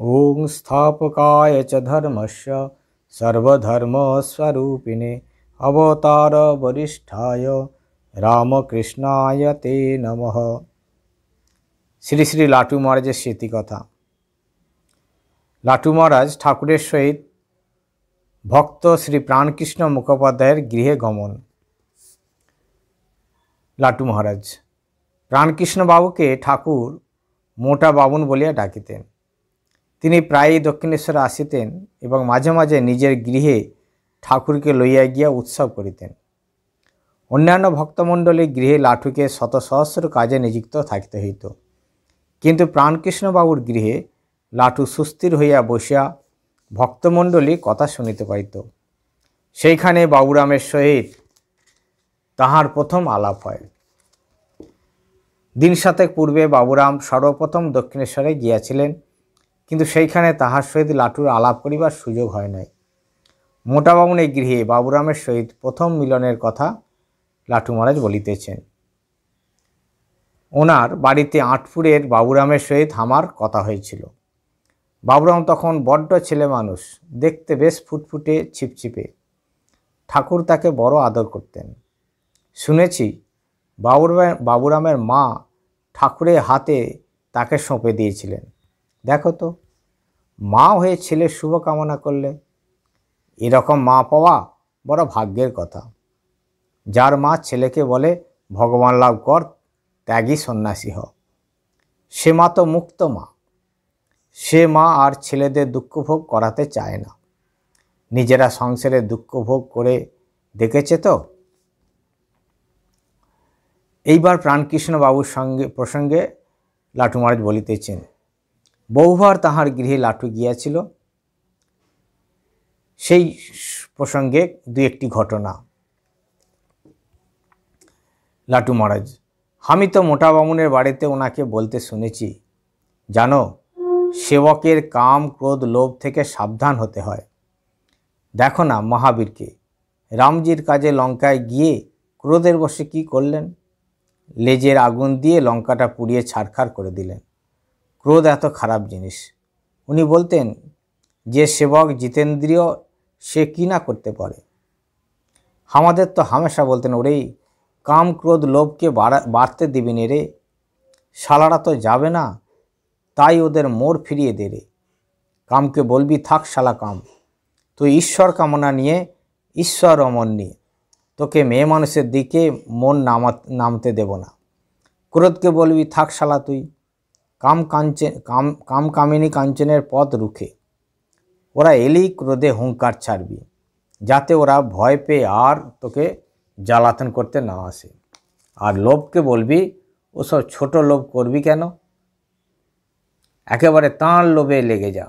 ओं स्थापकाय च धर्मश सर्वधर्मस्वरूपिणे अवतार वरिष्ठाय रामकृष्णाय ते नम श्री श्री लाटू महाराज स्थिति कथा लाटू महाराज ठाकुर सहित भक्त श्री प्राणकृष्ण मुखोपाध्याय गृह गमन लाटू महाराज प्राणकृष्ण बाबू के ठाकुर मोटा बाबन बलिया डाकित তিনি প্রায়ই দক্ষিণেশ্বরে আসিতেন এবং মাঝে মাঝে নিজের গৃহে ঠাকুরকে লইয়া গিয়া উৎসব করিতেন অন্যান্য ভক্তমণ্ডলী গৃহে লাঠুকে শত সহস্র কাজে নিযুক্ত থাকিতে হইত কিন্তু প্রাণকৃষ্ণবাবুর গৃহে লাঠু সুস্থির হইয়া বসিয়া ভক্তমণ্ডলী কথা শুনিতে পাইত সেইখানে বাবুরামের সহিত তাহার প্রথম আলাপ হয় দিন সাতেক পূর্বে বাবুরাম সর্বপ্রথম দক্ষিণেশ্বরে গিয়াছিলেন কিন্তু সেইখানে তাহার সহিত লাটুর আলাপ করিবার সুযোগ হয় নাই মোটা এই গৃহে বাবুরামের সহিত প্রথম মিলনের কথা লাটু মহারাজ বলিতেছেন ওনার বাড়িতে আটপুরের বাবুরামের সহিত হামার কথা হয়েছিল বাবুরাম তখন বড্ড ছেলে মানুষ দেখতে বেশ ফুটফুটে ছিপছিপে ঠাকুর তাকে বড় আদর করতেন শুনেছি বাবুরামের বাবুরামের মা ঠাকুরের হাতে তাকে সঁপে দিয়েছিলেন দেখো তো মা হয়ে ছেলের শুভকামনা করলে এরকম মা পাওয়া বড় ভাগ্যের কথা যার মা ছেলেকে বলে ভগবান লাভ কর ত্যাগী সন্ন্যাসী হ সে মা তো মুক্ত মা সে মা আর ছেলেদের দুঃখ ভোগ করাতে চায় না নিজেরা সংসারে দুঃখ ভোগ করে দেখেছে তো এইবার প্রাণকৃষ্ণবাবুর সঙ্গে প্রসঙ্গে লাটু মহারাজ বলিতেছেন বহুবার তাহার গৃহে লাটু গিয়াছিল সেই প্রসঙ্গে দু একটি ঘটনা লাটু মহারাজ আমি তো মোটা বামুনের বাড়িতে ওনাকে বলতে শুনেছি জানো সেবকের কাম ক্রোধ লোভ থেকে সাবধান হতে হয় দেখো না মহাবীরকে রামজির কাজে লঙ্কায় গিয়ে ক্রোধের বসে কি করলেন লেজের আগুন দিয়ে লঙ্কাটা পুড়িয়ে ছাড়খার করে দিলেন ক্রোধ এত খারাপ জিনিস উনি বলতেন যে সেবক জিতেন্দ্রীয় সে কি না করতে পারে আমাদের তো হামেশা বলতেন ওরেই কাম ক্রোধ লোভকে বাড়তে দিবি নে রে শালারা তো যাবে না তাই ওদের মোড় ফিরিয়ে দে রে কামকে বলবি থাক শালা কাম তুই ঈশ্বর কামনা নিয়ে ঈশ্বর অমন নিয়ে তোকে মেয়ে মানুষের দিকে মন নামা নামতে দেব না ক্রোধকে বলবি থাক শালা তুই কাম কাঞ্চে কাম কাম কামিনী কাঞ্চনের পথ রুখে ওরা এলেই ক্রোধে হুঙ্কার ছাড়বি যাতে ওরা ভয় পেয়ে আর তোকে জ্বালাতন করতে না আসে আর লোভকে বলবি ওসব ছোট লোভ করবি কেন একেবারে তাঁর লোভে লেগে যা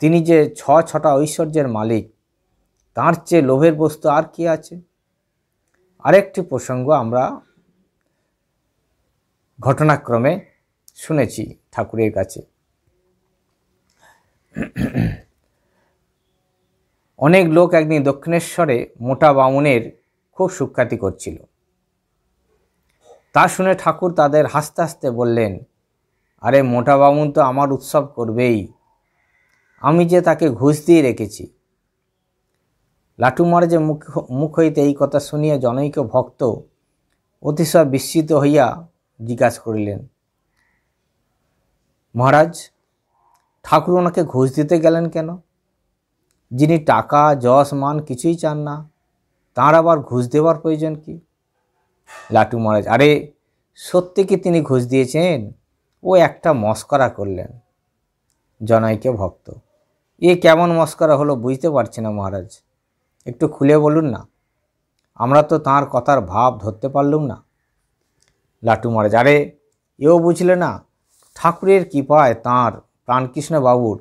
তিনি যে ছ ছটা ঐশ্বর্যের মালিক তাঁর চেয়ে লোভের বস্তু আর কি আছে আরেকটি প্রসঙ্গ আমরা ঘটনাক্রমে শুনেছি ঠাকুরের কাছে অনেক লোক একদিন দক্ষিণেশ্বরে মোটা বামুনের খুব সুখ্যাতি করছিল তা শুনে ঠাকুর তাদের হাসতে হাসতে বললেন আরে মোটা বামুন তো আমার উৎসব করবেই আমি যে তাকে ঘুষ দিয়ে রেখেছি লাটুমার যে মুখ মুখ হইতে এই কথা শুনিয়া জনৈক ভক্ত অতিশয় বিস্মিত হইয়া জিজ্ঞাসা করিলেন মহারাজ ঠাকুর ওনাকে ঘুষ দিতে গেলেন কেন যিনি টাকা যশ মান কিছুই চান না তাঁর আবার ঘুষ দেওয়ার প্রয়োজন কি লাটু মহারাজ আরে সত্যি কি তিনি ঘুষ দিয়েছেন ও একটা মস্করা করলেন জনাইকে ভক্ত এ কেমন মস্করা হলো বুঝতে পারছি না মহারাজ একটু খুলে বলুন না আমরা তো তাঁর কথার ভাব ধরতে পারলুম না লাটু মহারাজ আরে এও বুঝলে না ঠাকুরের কৃপায় তাঁর প্রাণকৃষ্ণবাবুর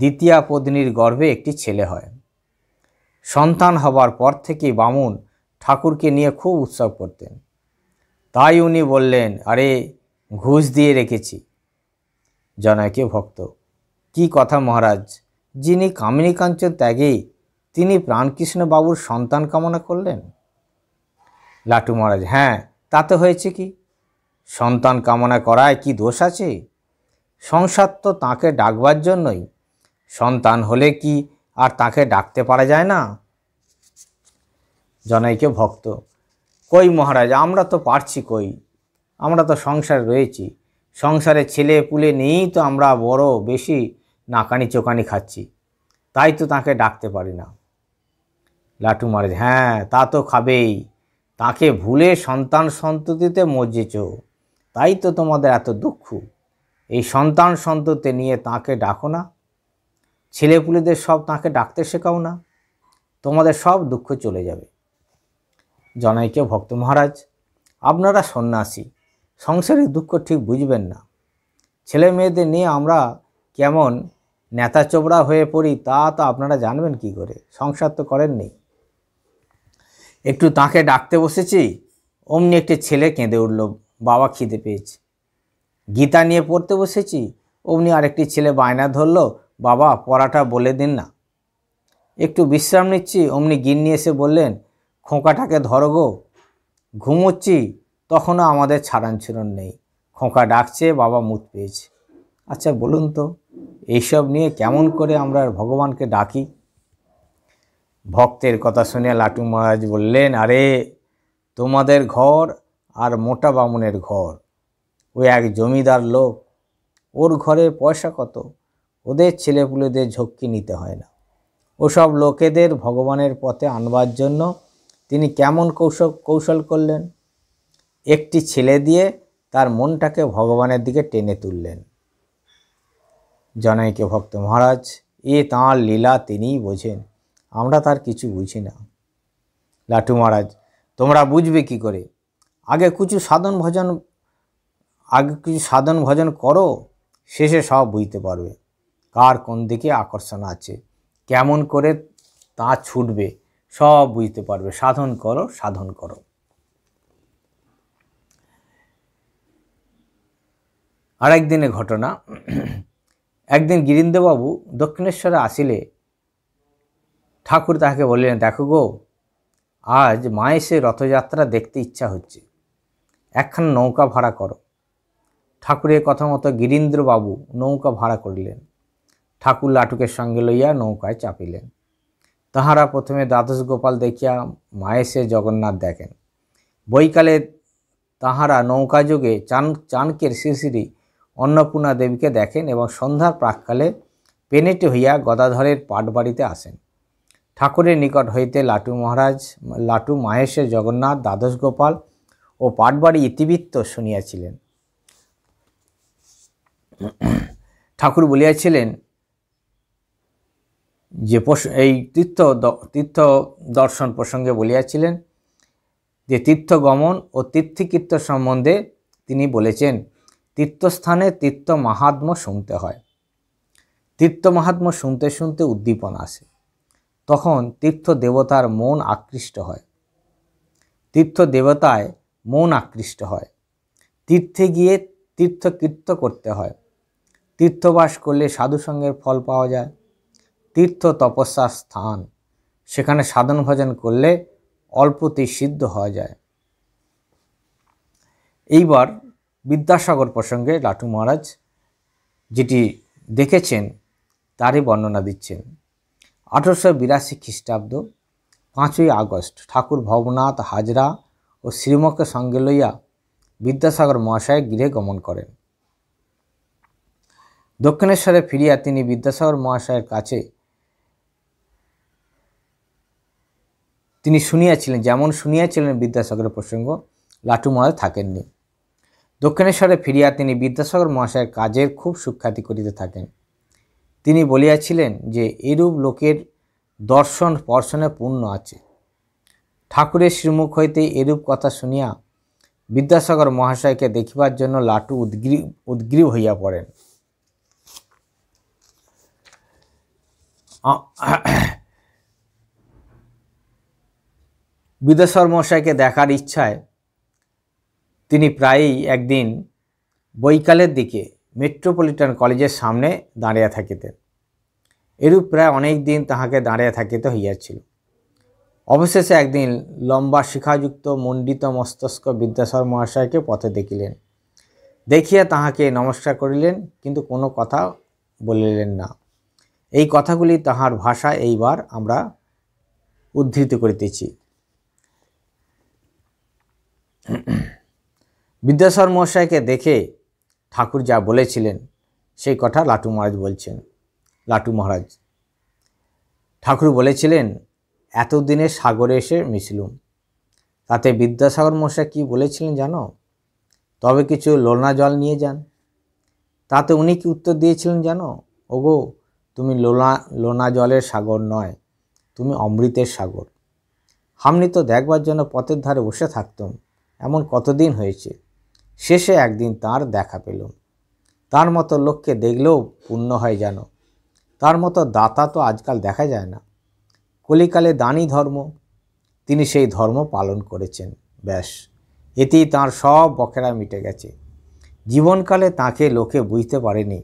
দ্বিতীয়া পত্নীর গর্ভে একটি ছেলে হয় সন্তান হবার পর থেকে বামুন ঠাকুরকে নিয়ে খুব উৎসব করতেন তাই উনি বললেন আরে ঘুষ দিয়ে রেখেছি জনকে ভক্ত কি কথা মহারাজ যিনি কামিনীকাঞ্চন ত্যাগেই তিনি প্রাণকৃষ্ণবাবুর সন্তান কামনা করলেন লাটু মহারাজ হ্যাঁ তাতে হয়েছে কি সন্তান কামনা করায় কি দোষ আছে সংসার তো তাঁকে ডাকবার জন্যই সন্তান হলে কি আর তাকে ডাকতে পারা যায় না জনাইকে ভক্ত কই মহারাজ আমরা তো পারছি কই আমরা তো সংসার রয়েছি সংসারে ছেলে পুলে নিয়েই তো আমরা বড় বেশি নাকানি চোকানি খাচ্ছি তাই তো তাকে ডাকতে পারি না লাটু মহারাজ হ্যাঁ তা তো খাবেই তাকে ভুলে সন্তান সন্ততিতে মজেছ তাই তো তোমাদের এত দুঃখ এই সন্তান সন্ততে নিয়ে তাকে ডাকো না ছেলেপুলেদের সব তাকে ডাকতে শেখাও না তোমাদের সব দুঃখ চলে যাবে জনাইকে ভক্ত মহারাজ আপনারা সন্ন্যাসী সংসারের দুঃখ ঠিক বুঝবেন না ছেলে মেয়েদের নিয়ে আমরা কেমন নেতা চোপড়া হয়ে পড়ি তা তো আপনারা জানবেন কি করে সংসার তো করেননি একটু তাকে ডাকতে বসেছি অমনি একটি ছেলে কেঁদে উঠল বাবা খিদে পেয়েছে গীতা নিয়ে পড়তে বসেছি অমনি আরেকটি ছেলে বায়না ধরল বাবা পড়াটা বলে দিন না একটু বিশ্রাম নিচ্ছি অমনি গিন্নি এসে বললেন খোঁকাটাকে ধরো গো ঘুমোচ্ছি তখনও আমাদের ছাড়ানছুরন নেই খোঁকা ডাকছে বাবা মুখ পেয়েছে আচ্ছা বলুন তো এইসব নিয়ে কেমন করে আমরা ভগবানকে ডাকি ভক্তের কথা শুনে লাটু মহারাজ বললেন আরে তোমাদের ঘর আর মোটা বামুনের ঘর ও এক জমিদার লোক ওর ঘরে পয়সা কত ওদের ছেলেপুলেদের ঝক্কি নিতে হয় না ওসব লোকেদের ভগবানের পথে আনবার জন্য তিনি কেমন কৌশল কৌশল করলেন একটি ছেলে দিয়ে তার মনটাকে ভগবানের দিকে টেনে তুললেন জনাইকে ভক্ত মহারাজ এ তাঁর লীলা তিনিই বোঝেন আমরা তার কিছু বুঝি না লাটু মহারাজ তোমরা বুঝবে কি করে আগে কিছু সাধন ভজন আগে কিছু সাধন ভজন করো শেষে সব বুঝতে পারবে কার কোন দিকে আকর্ষণ আছে কেমন করে তা ছুটবে সব বুঝতে পারবে সাধন করো সাধন করো আর একদিনের ঘটনা একদিন গিরিন্দ্রবাবু দক্ষিণেশ্বরে আসিলে ঠাকুর তাহাকে বললেন দেখো গো আজ মায়ের সে রথযাত্রা দেখতে ইচ্ছা হচ্ছে একখান নৌকা ভাড়া করো ঠাকুরের কথা মতো গিরীন্দ্রবাবু নৌকা ভাড়া করিলেন ঠাকুর লাটুকে সঙ্গে লইয়া নৌকায় চাপিলেন তাহারা প্রথমে দ্বাদশ গোপাল দেখিয়া মায়েসে জগন্নাথ দেখেন বৈকালে তাহারা নৌকাযোগে চান চানকের শ্রী অন্নপূর্ণা দেবীকে দেখেন এবং সন্ধ্যার প্রাককালে পেনেটে হইয়া গদাধরের পাটবাড়িতে আসেন ঠাকুরের নিকট হইতে লাটু মহারাজ লাটু মাহেশের জগন্নাথ দ্বাদশ গোপাল ও পাটবাড়ি ইতিবৃত্ত শুনিয়াছিলেন ঠাকুর বলিয়াছিলেন যে এই তীর্থ তীর্থ দর্শন প্রসঙ্গে বলিয়াছিলেন যে তীর্থ গমন ও তীর্থিকীর্থ সম্বন্ধে তিনি বলেছেন তীর্থস্থানে তীর্থ মাহাত্ম্য শুনতে হয় তীর্থ মাহাত্ম শুনতে শুনতে উদ্দীপন আসে তখন তীর্থ দেবতার মন আকৃষ্ট হয় তীর্থ দেবতায় মন আকৃষ্ট হয় তীর্থে গিয়ে তীর্থকীর্ত করতে হয় তীর্থবাস করলে সাধুসঙ্গের ফল পাওয়া যায় তীর্থ তপস্যার স্থান সেখানে সাধন ভজন করলে অল্পতেই সিদ্ধ হওয়া যায় এইবার বিদ্যাসাগর প্রসঙ্গে লাটু মহারাজ যেটি দেখেছেন তারই বর্ণনা দিচ্ছেন আঠেরোশো বিরাশি খ্রিস্টাব্দ পাঁচই আগস্ট ঠাকুর ভবনাথ হাজরা ও শ্রীমকে সঙ্গে লইয়া বিদ্যাসাগর মহাশয়ের গৃহে গমন করেন দক্ষিণেশ্বরে ফিরিয়া তিনি বিদ্যাসাগর মহাশয়ের কাছে তিনি শুনিয়াছিলেন যেমন শুনিয়াছিলেন বিদ্যাসাগরের প্রসঙ্গ লাটু মহারাজ থাকেননি দক্ষিণেশ্বরে ফিরিয়া তিনি বিদ্যাসাগর মহাশয়ের কাজের খুব সুখ্যাতি করিতে থাকেন তিনি বলিয়াছিলেন যে এরূপ লোকের দর্শন স্পর্শনে পূর্ণ আছে ঠাকুরের শ্রীমুখ হইতে এরূপ কথা শুনিয়া বিদ্যাসাগর মহাশয়কে দেখিবার জন্য লাটু উদ্গ্রী উদ্গ্রীব হইয়া পড়েন বিদ্যাসাগর মহাশয়কে দেখার ইচ্ছায় তিনি প্রায়ই একদিন বৈকালের দিকে মেট্রোপলিটন কলেজের সামনে দাঁড়িয়ে থাকিতেন এরূপ প্রায় অনেক দিন তাহাকে দাঁড়িয়ে থাকিতে হইয়াছিল অবশেষে একদিন লম্বা শিখাযুক্ত মণ্ডিত মস্তিষ্ক বিদ্যাসর মহাশয়কে পথে দেখিলেন দেখিয়া তাহাকে নমস্কার করিলেন কিন্তু কোনো কথা বলিলেন না এই কথাগুলি তাহার ভাষা এইবার আমরা উদ্ধৃত করিতেছি বিদ্যাসর মহাশয়কে দেখে ঠাকুর যা বলেছিলেন সেই কথা লাটু মহারাজ বলছেন লাটু মহারাজ ঠাকুর বলেছিলেন এতদিনে সাগরে এসে মিশলুম তাতে বিদ্যাসাগর মশাই কি বলেছিলেন জানো তবে কিছু লোনা জল নিয়ে যান তাতে উনি কি উত্তর দিয়েছিলেন জানো ওগো তুমি লোনা লোনা জলের সাগর নয় তুমি অমৃতের সাগর হামনি তো দেখবার জন্য পথের ধারে বসে থাকতুম এমন কতদিন হয়েছে শেষে একদিন তার দেখা পেলুম তার মতো লোককে দেখলেও পূর্ণ হয় যেন তার মতো দাতা তো আজকাল দেখা যায় না কলিকালে দানি ধর্ম তিনি সেই ধর্ম পালন করেছেন ব্যাস এতেই তার সব বকেরা মিটে গেছে জীবনকালে তাকে লোকে বুঝতে পারেনি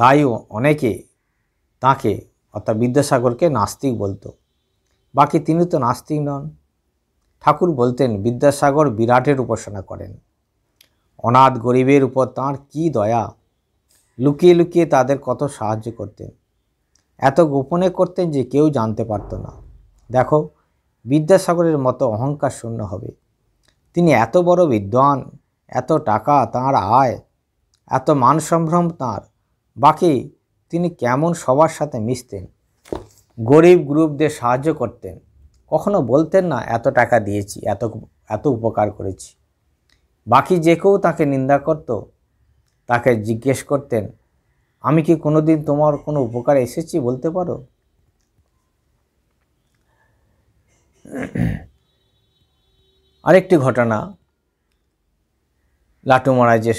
তাইও অনেকে তাকে অর্থাৎ বিদ্যাসাগরকে নাস্তিক বলতো বাকি তিনি তো নাস্তিক নন ঠাকুর বলতেন বিদ্যাসাগর বিরাটের উপাসনা করেন অনাথ গরিবের উপর তাঁর কি দয়া লুকিয়ে লুকিয়ে তাদের কত সাহায্য করতেন এত গোপনে করতেন যে কেউ জানতে পারত না দেখো বিদ্যাসাগরের মতো অহংকার শূন্য হবে তিনি এত বড় বিদ্বান এত টাকা তার আয় এত মান সম্ভ্রম তাঁর বাকি তিনি কেমন সবার সাথে মিশতেন গরিব গ্রুপদের সাহায্য করতেন কখনো বলতেন না এত টাকা দিয়েছি এত এত উপকার করেছি বাকি যে কেউ তাকে নিন্দা করত তাকে জিজ্ঞেস করতেন আমি কি কোনো দিন তোমার কোনো উপকার এসেছি বলতে পারো আরেকটি ঘটনা লাটু মহারাজের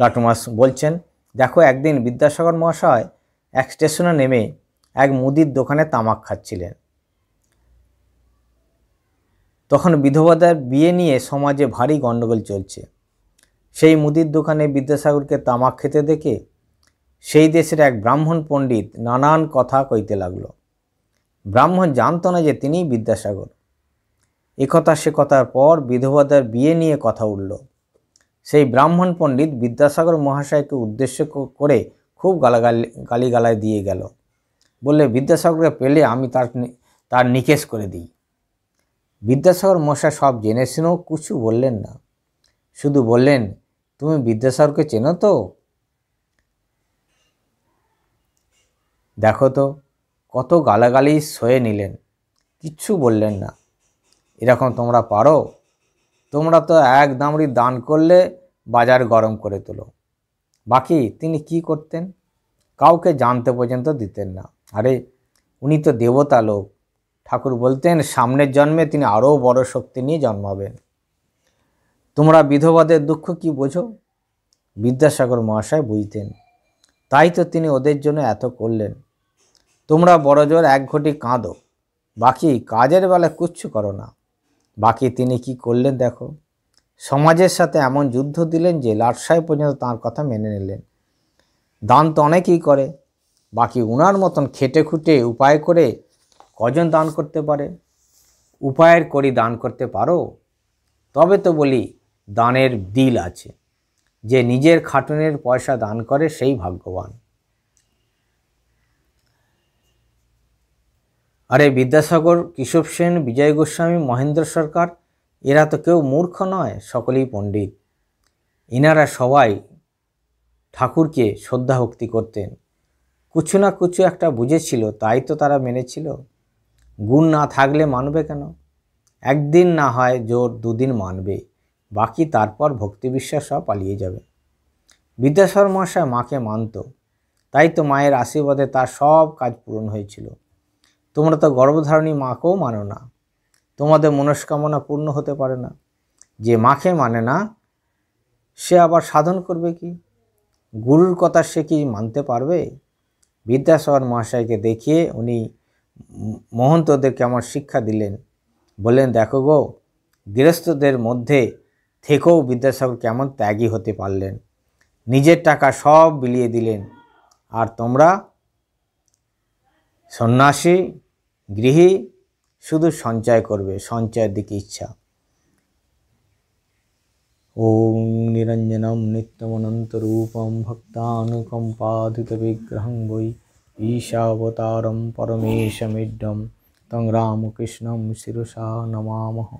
লাটু মাস বলছেন দেখো একদিন বিদ্যাসাগর মহাশয় এক স্টেশনে নেমে এক মুদির দোকানে তামাক খাচ্ছিলেন তখন বিধবাদার বিয়ে নিয়ে সমাজে ভারী গণ্ডগোল চলছে সেই মুদির দোকানে বিদ্যাসাগরকে তামাক খেতে দেখে সেই দেশের এক ব্রাহ্মণ পণ্ডিত নানান কথা কইতে লাগল ব্রাহ্মণ জানত না যে তিনি বিদ্যাসাগর একথা সে কথার পর বিধবাদের বিয়ে নিয়ে কথা উঠল সেই ব্রাহ্মণ পণ্ডিত বিদ্যাসাগর মহাশয়কে উদ্দেশ্য করে খুব গালাগালি গালিগালায় দিয়ে গেল বললে বিদ্যাসাগরকে পেলে আমি তার তার নিকেশ করে দিই বিদ্যাসাগর মশা সব জেনে শুনেও কিছু বললেন না শুধু বললেন তুমি বিদ্যাসাগরকে চেনো তো দেখো তো কত গালাগালি সয়ে নিলেন কিচ্ছু বললেন না এরকম তোমরা পারো তোমরা তো এক দামড়ি দান করলে বাজার গরম করে তোলো বাকি তিনি কি করতেন কাউকে জানতে পর্যন্ত দিতেন না আরে উনি তো দেবতা লোক ঠাকুর বলতেন সামনের জন্মে তিনি আরও বড় শক্তি নিয়ে জন্মাবেন তোমরা বিধবাদের দুঃখ কি বোঝো বিদ্যাসাগর মহাশয় বুঝতেন তাই তো তিনি ওদের জন্য এত করলেন তোমরা বড়জোর এক ঘটি কাঁদো বাকি কাজের বেলা কুচ্ছু করো না বাকি তিনি কি করলেন দেখো সমাজের সাথে এমন যুদ্ধ দিলেন যে লাটসায় পর্যন্ত তার কথা মেনে নিলেন দান তো অনেকেই করে বাকি উনার মতন খেটে খুঁটে উপায় করে কজন দান করতে পারে উপায়ের করি দান করতে পারো তবে তো বলি দানের দিল আছে যে নিজের খাটনের পয়সা দান করে সেই ভাগ্যবান আরে বিদ্যাসাগর কিশোর সেন বিজয় গোস্বামী মহেন্দ্র সরকার এরা তো কেউ মূর্খ নয় সকলেই পণ্ডিত এনারা সবাই ঠাকুরকে শ্রদ্ধা ভক্তি করতেন কুছু না কুছু একটা বুঝেছিল তাই তো তারা মেনেছিল গুণ না থাকলে মানবে কেন একদিন না হয় জোর দুদিন মানবে বাকি তারপর ভক্তি বিশ্বাস সব পালিয়ে যাবে বিদ্যাসর মহাশয় মাকে মানত তাই তো মায়ের আশীর্বাদে তার সব কাজ পূরণ হয়েছিল তোমরা তো গর্ভধারণী মাকেও মানো না তোমাদের মনস্কামনা পূর্ণ হতে পারে না যে মাকে মানে না সে আবার সাধন করবে কি গুরুর কথা সে কি মানতে পারবে বিদ্যাসাগর মহাশয়কে দেখিয়ে উনি মহন্তদেরকে আমার শিক্ষা দিলেন বললেন দেখো গো গৃহস্থদের মধ্যে থেকেও বিদ্যাসাগর কেমন ত্যাগী হতে পারলেন নিজের টাকা সব বিলিয়ে দিলেন আর তোমরা সন্ন্যাসী গৃহী শুধু সঞ্চয় করবে সঞ্চয়ের দিকে ইচ্ছা ওম নিরঞ্জনম নিত্যমনন্তরূপম ভক্তানুকম্পাধিত বিগ্রহং বৈ ঈশাবতারম পরমেশমিডম তং রামকৃষ্ণম শিরসা নমামহ